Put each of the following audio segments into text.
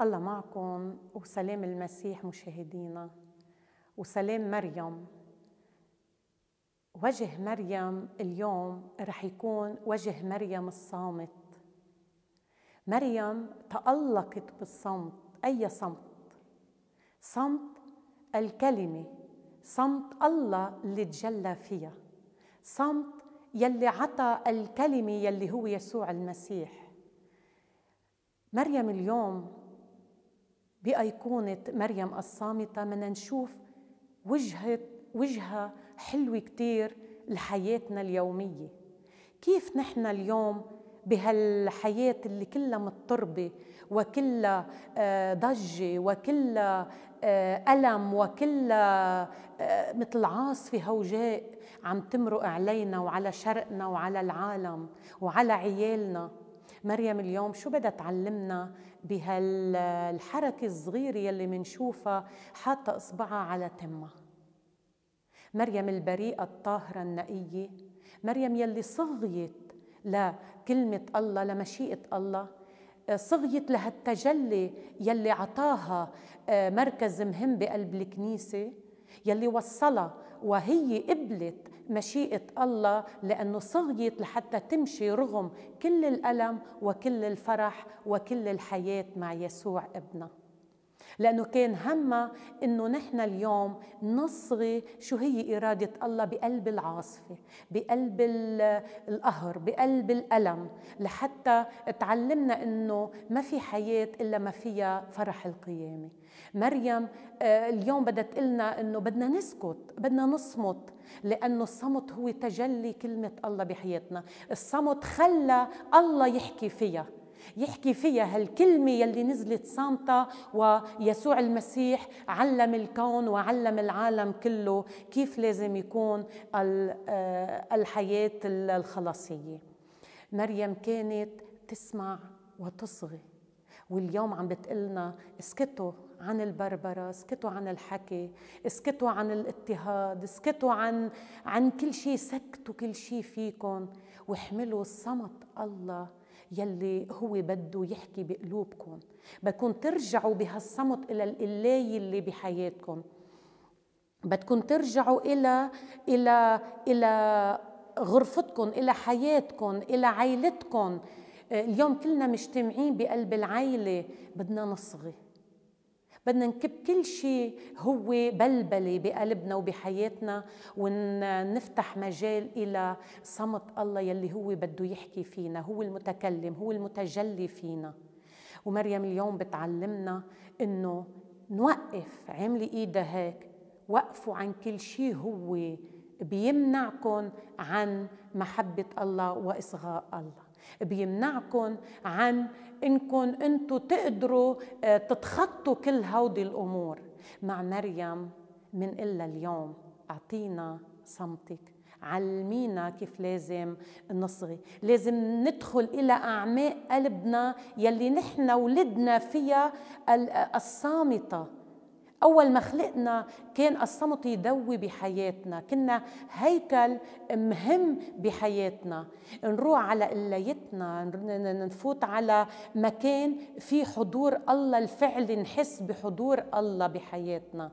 الله معكم وسلام المسيح مشاهدينا وسلام مريم وجه مريم اليوم رح يكون وجه مريم الصامت مريم تألقت بالصمت أي صمت؟ صمت الكلمة صمت الله اللي تجلى فيها صمت يلي عطى الكلمة يلي هو يسوع المسيح مريم اليوم بأيقونة مريم الصامتة بدنا نشوف وجهة وجهة حلوة كتير لحياتنا اليومية كيف نحن اليوم بهالحياة اللي كلها مضطربة وكلها آه، ضجة وكلها آه، ألم وكلها آه، مثل عاصفة هوجاء عم تمرق علينا وعلى شرقنا وعلى العالم وعلى عيالنا مريم اليوم شو بدها تعلمنا بهالحركة الصغيرة يلي منشوفها حاطة إصبعها على تمها مريم البريئة الطاهرة النقية مريم يلي صغيت لكلمة الله لمشيئة الله آه، صغيت لهالتجلي يلي عطاها آه، مركز مهم بقلب الكنيسة يلي وصلها وهي قبلت مشيئة الله لأنه صغيت لحتى تمشي رغم كل الألم وكل الفرح وكل الحياة مع يسوع ابنه لأنه كان همها إنه نحن اليوم نصغي شو هي إرادة الله بقلب العاصفة بقلب القهر بقلب الألم لحتى تعلمنا إنه ما في حياة إلا ما فيها فرح القيامة مريم آه، اليوم بدها تقلنا انه بدنا نسكت بدنا نصمت لانه الصمت هو تجلي كلمه الله بحياتنا الصمت خلى الله يحكي فيها يحكي فيها هالكلمة يلي نزلت صامتة ويسوع المسيح علم الكون وعلم العالم كله كيف لازم يكون آه، الحياة الخلاصية مريم كانت تسمع وتصغي واليوم عم بتقلنا اسكتوا عن البربرة اسكتوا عن الحكي اسكتوا عن الاضطهاد اسكتوا عن عن كل شيء سكتوا كل شيء فيكم واحملوا صمت الله يلي هو بده يحكي بقلوبكم بدكم ترجعوا بهالصمت إلى القلاية اللي بحياتكم بدكم ترجعوا إلى إلى إلى غرفتكم إلى حياتكم إلى عائلتكم آه، اليوم كلنا مجتمعين بقلب العائلة بدنا نصغي بدنا نكب كل شيء هو بلبلة بقلبنا وبحياتنا ونفتح مجال إلى صمت الله يلي هو بده يحكي فينا هو المتكلم هو المتجلي فينا ومريم اليوم بتعلمنا إنه نوقف عاملة إيدها هيك وقفوا عن كل شيء هو بيمنعكم عن محبة الله وإصغاء الله بيمنعكم عن انكم انتم تقدروا آه، تتخطوا كل هودي الامور مع مريم الا اليوم اعطينا صمتك علمينا كيف لازم نصغي لازم ندخل إلى أعماق قلبنا يلي نحن ولدنا فيها آه، الصامتة أول ما خلقنا كان الصمت يدوي بحياتنا كنا هيكل مهم بحياتنا نروح على قليتنا نفوت على مكان في حضور الله الفعلي نحس بحضور الله بحياتنا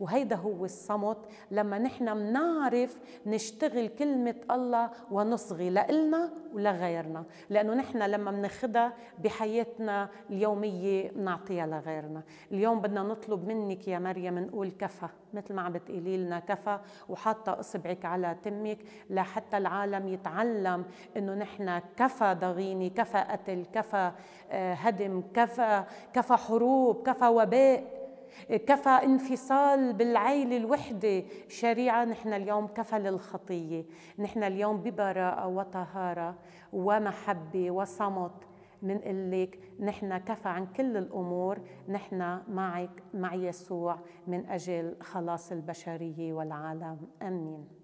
وهيدا هو الصمت لما نحن منعرف نشتغل كلمة الله ونصغي لإلنا ولغيرنا لأنه نحن لما منخدها بحياتنا اليومية بنعطيها لغيرنا اليوم بدنا نطلب منك يا مريم نقول كفى مثل ما عم بتقولي لنا كفى وحاطة إصبعك على تمك لحتى العالم يتعلم إنه نحن كفى ضغينة كفى قتل كفى آه، هدم كفى كفى حروب كفى وباء كفى انفصال بالعيلة الوحدة شريعة نحن اليوم كفى للخطية نحن اليوم ببراءة وطهارة ومحبة وصمت من لك نحن كفى عن كل الأمور نحن معك مع يسوع من أجل خلاص البشرية والعالم أمين